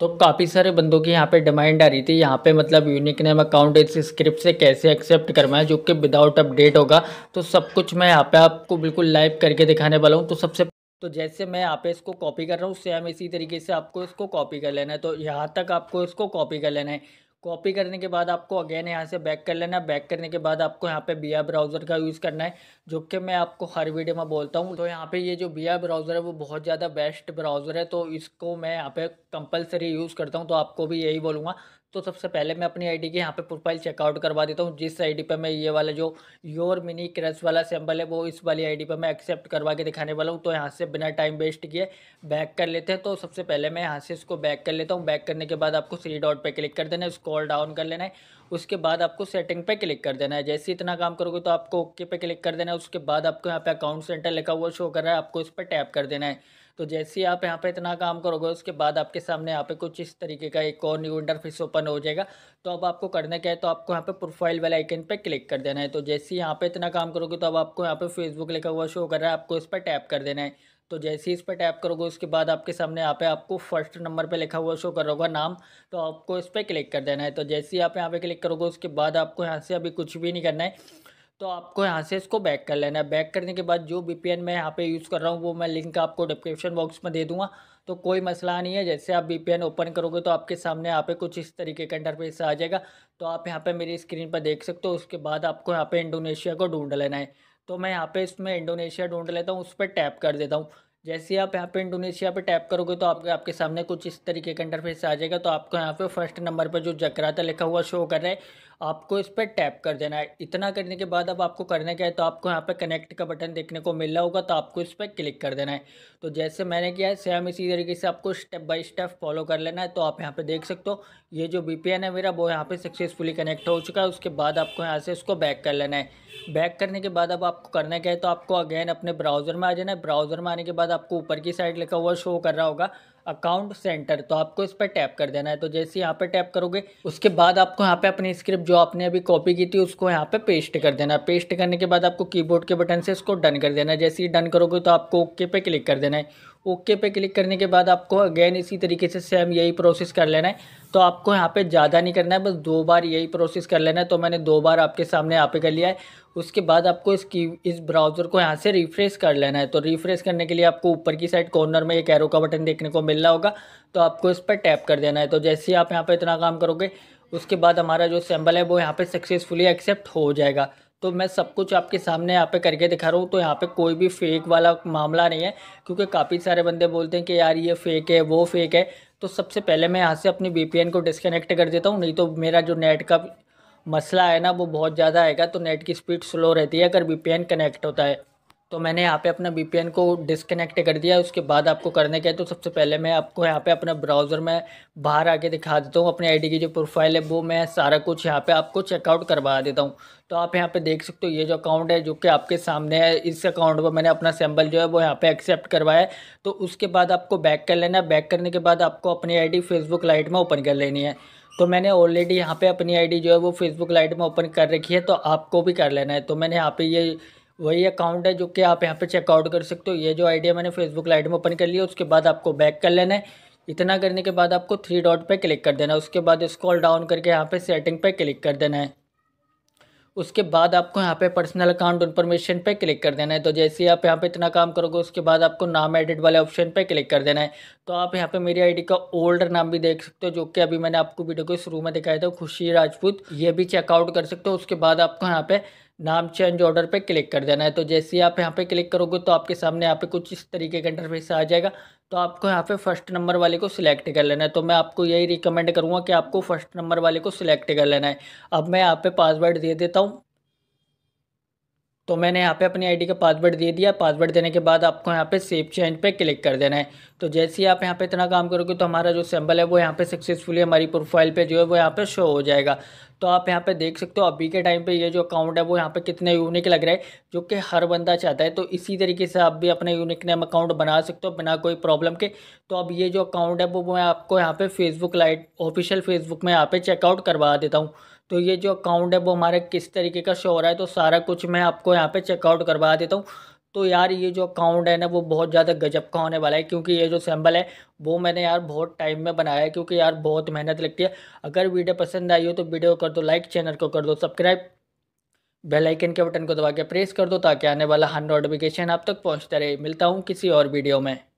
तो काफ़ी सारे बंदों की यहाँ पे डिमांड आ रही थी यहाँ पे मतलब यूनिक नेम अकाउंट इस स्क्रिप्ट से कैसे एक्सेप्ट करवाएं जो कि विदाउट अपडेट होगा तो सब कुछ मैं यहाँ पे आपको बिल्कुल लाइव करके दिखाने वाला हूँ तो सबसे तो जैसे मैं यहाँ पे इसको कॉपी कर रहा हूँ सेम इसी तरीके से आपको इसको कॉपी कर लेना है तो यहाँ तक आपको इसको कॉपी कर लेना है कॉपी करने के बाद आपको अगेन यहाँ से बैक कर लेना है बैक करने के बाद आपको यहाँ पे बिया ब्राउज़र का यूज़ करना है जो कि मैं आपको हर वीडियो में बोलता हूँ तो यहाँ पे ये जो बिया ब्राउज़र है वो बहुत ज़्यादा बेस्ट ब्राउज़र है तो इसको मैं यहाँ पे कंपलसरी यूज़ करता हूँ तो आपको भी यही बोलूँगा तो सबसे पहले मैं अपनी आईडी के यहाँ पे प्रोफाइल चेकआउट करवा देता हूँ जिस आईडी पे मैं ये वाला जो योर मिनी क्रश वाला सैम्पल है वो इस वाली आईडी पे मैं एक्सेप्ट करवा के दिखाने वाला हूँ तो यहाँ से बिना टाइम वेस्ट किए बैक कर लेते हैं तो सबसे पहले मैं यहाँ से इसको बैक कर लेता हूँ बैक करने के बाद आपको सी डॉट पर क्लिक कर देना है स्क्रॉल डाउन कर लेना है उसके बाद आपको सेटिंग पे क्लिक कर देना है जैसे इतना काम करोगे तो आपको ओके पे क्लिक कर देना है उसके बाद आपको यहाँ पे अकाउंट सेंटर लिखा हुआ शो कर रहा है आपको इस पर टैप कर देना है तो जैसे ही आप यहाँ पे इतना काम करोगे उसके बाद आपके सामने यहाँ पे कुछ इस तरीके का एक और न्यू इंटरफेस ओपन हो जाएगा तो अब आपको करना क्या है तो आपको यहाँ पे प्रोफाइल वाले आइकन पे क्लिक कर देना है तो जैसे ही यहाँ पे इतना काम करोगे तो अब आपको यहाँ पे फेसबुक लिखा हुआ शो कर रहा है आपको इस पर टैप कर देना है तो जैसे ही इस पर टैप करोगे उसके बाद आपके सामने यहाँ पे आपको फर्स्ट नंबर पे लिखा हुआ शो कर होगा नाम तो आपको इस पर क्लिक कर देना है तो जैसे ही आप यहाँ पे क्लिक करोगे उसके बाद आपको यहाँ से अभी कुछ भी नहीं करना है तो आपको यहाँ से इसको बैक कर लेना है बैक करने के बाद जो वी मैं यहाँ पे यूज़ कर रहा हूँ वो मैं लिंक आपको डिस्क्रिप्शन बॉक्स में दे दूँगा तो कोई मसला नहीं है जैसे आप वी ओपन करोगे तो आपके सामने यहाँ पे कुछ इस तरीके का इंटरफेस आ जाएगा तो आप यहाँ पे मेरी स्क्रीन पर देख सकते हो उसके बाद आपको यहाँ पे इंडोनेशिया को ढूंढ लेना है तो मैं यहाँ पे इसमें इंडोनेशिया ढूंढ लेता हूँ उस पर टैप कर देता हूँ जैसे आप यहाँ पे इंडोनेशिया पे टैप करोगे तो आपके आपके सामने कुछ इस तरीके का इंटरफेस आ जाएगा तो आपको यहाँ पे फर्स्ट नंबर पर जो जकराता लिखा हुआ शो कर रहा है आपको इस पर टैप कर देना है इतना करने के बाद अब आपको करना क्या है तो आपको यहाँ पे कनेक्ट का बटन देखने को मिल रहा होगा तो आपको इस पर क्लिक कर देना है तो जैसे मैंने किया है सेम इसी तरीके से आपको स्टेप बाई स्टेप फॉलो कर लेना है तो आप यहाँ पर देख सकते हो ये जो बी है मेरा वो यहाँ पर सक्सेसफुली कनेक्ट हो चुका है उसके बाद आपको यहाँ से उसको बैक कर लेना है बैक करने के बाद अब आपको करना क्या है तो आपको अगेन अपने ब्राउज़र में आ जाना है ब्राउज़र में आने के बाद आपको ऊपर की साइड लिखा हुआ शो कर रहा होगा अकाउंट सेंटर तो आपको इस पर टैप कर देना है तो जैसे यहाँ पे टैप करोगे उसके बाद आपको यहाँ पे अपनी स्क्रिप्ट जो आपने अभी कॉपी की थी उसको यहाँ पे पेस्ट कर देना है पेस्ट करने के बाद आपको कीबोर्ड के बटन से इसको डन कर देना है जैसे ही डन करोगे तो आपको ओके पे क्लिक कर देना है ओके पे क्लिक करने के बाद आपको अगेन इसी तरीके से सेम यही प्रोसेस कर लेना है तो आपको यहाँ पे ज़्यादा नहीं करना है बस दो बार यही प्रोसेस कर लेना है तो मैंने दो बार आपके सामने यहाँ पे कर लिया है उसके बाद आपको इसकी इस ब्राउज़र को यहाँ से रिफ़्रेश कर लेना है तो रिफ़्रेश करने के लिए आपको ऊपर की साइड कॉर्नर में एक एरो का बटन देखने को मिल रहा होगा तो आपको इस पर टैप कर देना है तो जैसे ही आप यहाँ पर इतना काम करोगे उसके बाद हमारा जो सैम्बल है वो यहाँ पर सक्सेसफुली एक्सेप्ट हो जाएगा तो मैं सब कुछ आपके सामने यहाँ पे करके दिखा रहा हूँ तो यहाँ पे कोई भी फेक वाला मामला नहीं है क्योंकि काफ़ी सारे बंदे बोलते हैं कि यार ये फेक है वो फेक है तो सबसे पहले मैं यहाँ से अपनी वी को डिसकनेक्ट कर देता हूँ नहीं तो मेरा जो नेट का मसला है ना वो बहुत ज़्यादा आएगा तो नेट की स्पीड स्लो रहती है अगर वी कनेक्ट होता है तो मैंने यहाँ पे अपना बी को डिसकनेक्ट कर दिया उसके बाद आपको करने के तो सबसे पहले मैं आपको यहाँ पे अपना ब्राउज़र में बाहर आके दिखा देता हूँ अपने आईडी की जो प्रोफाइल है वो मैं सारा कुछ यहाँ पे आपको चेकआउट करवा देता हूँ तो आप यहाँ पे देख सकते हो ये जो अकाउंट है जो कि आपके सामने है इस अकाउंट पर मैंने अपना सैम्बल जो है वो यहाँ पर एक्सेप्ट करवाया तो उसके बाद आपको बैक कर लेना है बैक करने के बाद आपको अपनी आई फेसबुक लाइट में ओपन कर लेनी है तो मैंने ऑलरेडी यहाँ पर अपनी आई जो है वो फेसबुक लाइट में ओपन कर रखी है तो आपको भी कर लेना है तो मैंने यहाँ पर ये वही अकाउंट है जो कि आप यहाँ पे चेकआउट कर सकते हो ये जो आइडिया मैंने फेसबुक लाइट में ओपन कर लिया उसके बाद आपको बैक कर लेना है इतना करने के बाद आपको थ्री डॉट पे क्लिक कर देना है उसके बाद स्क्रॉल डाउन करके यहाँ पे सेटिंग पे क्लिक कर देना है उसके बाद आपको यहाँ पे पर्सनल अकाउंट इन्फॉर्मेशन पे क्लिक कर देना है तो जैसे ही आप यहाँ पे इतना काम करोगे उसके बाद आपको नाम एडिट वाले ऑप्शन पे क्लिक कर देना है तो आप यहाँ पे मेरी आईडी का ओल्ड नाम भी देख सकते हो जो कि अभी मैंने आपको वीडियो के शुरू में दिखाया था खुशी राजपूत ये भी चेकआउट कर सकते हो उसके बाद आपको यहाँ पे नाम चेंज ऑर्डर पे क्लिक कर देना है तो जैसे ही आप यहाँ पे क्लिक करोगे तो आपके सामने यहाँ पे कुछ इस तरीके का इंटरफेस आ जाएगा तो आपको यहाँ पे फर्स्ट नंबर वाले को सिलेक्ट कर लेना है तो मैं आपको यही रिकमेंड करूँगा कि आपको फर्स्ट नंबर वाले को सिलेक्ट कर लेना है अब मैं यहाँ पे पासवर्ड दे देता हूँ तो मैंने यहाँ पे अपनी आईडी का पासवर्ड दे दिया पासवर्ड देने के बाद आपको यहाँ पे सेव चेंज पे क्लिक कर देना है तो जैसे ही आप यहाँ पे इतना काम करोगे तो हमारा जो सैम्बल है वो यहाँ पे सक्सेसफुली हमारी प्रोफाइल पे जो है वो यहाँ पे शो हो जाएगा तो आप यहाँ पे देख सकते हो अभी के टाइम पे ये जो अकाउंट है वो यहाँ पे कितने यूनिक लग रहा है जो कि हर बंदा चाहता है तो इसी तरीके से आप भी अपने यूनिक नेम अकाउंट बना सकते हो बिना कोई प्रॉब्लम के तो अब ये जो अकाउंट है वो मैं आपको यहाँ पर फेसबुक लाइट ऑफिशियल फेसबुक में यहाँ पर चेकआउट करवा देता हूँ तो ये जो अकाउंट है वो हमारे किस तरीके का शो हो रहा है तो सारा कुछ मैं आपको यहाँ पर चेकआउट करवा देता हूँ तो यार ये जो अकाउंट है ना वो बहुत ज़्यादा गजब का होने वाला है क्योंकि ये जो सैम्बल है वो मैंने यार बहुत टाइम में बनाया है क्योंकि यार बहुत मेहनत लगती है अगर वीडियो पसंद आई हो तो वीडियो कर दो लाइक चैनल को कर दो सब्सक्राइब बेल आइकन के बटन को दबा के प्रेस कर दो ताकि आने वाला हर नोटिफिकेशन आप तक पहुंचता रहे मिलता हूँ किसी और वीडियो में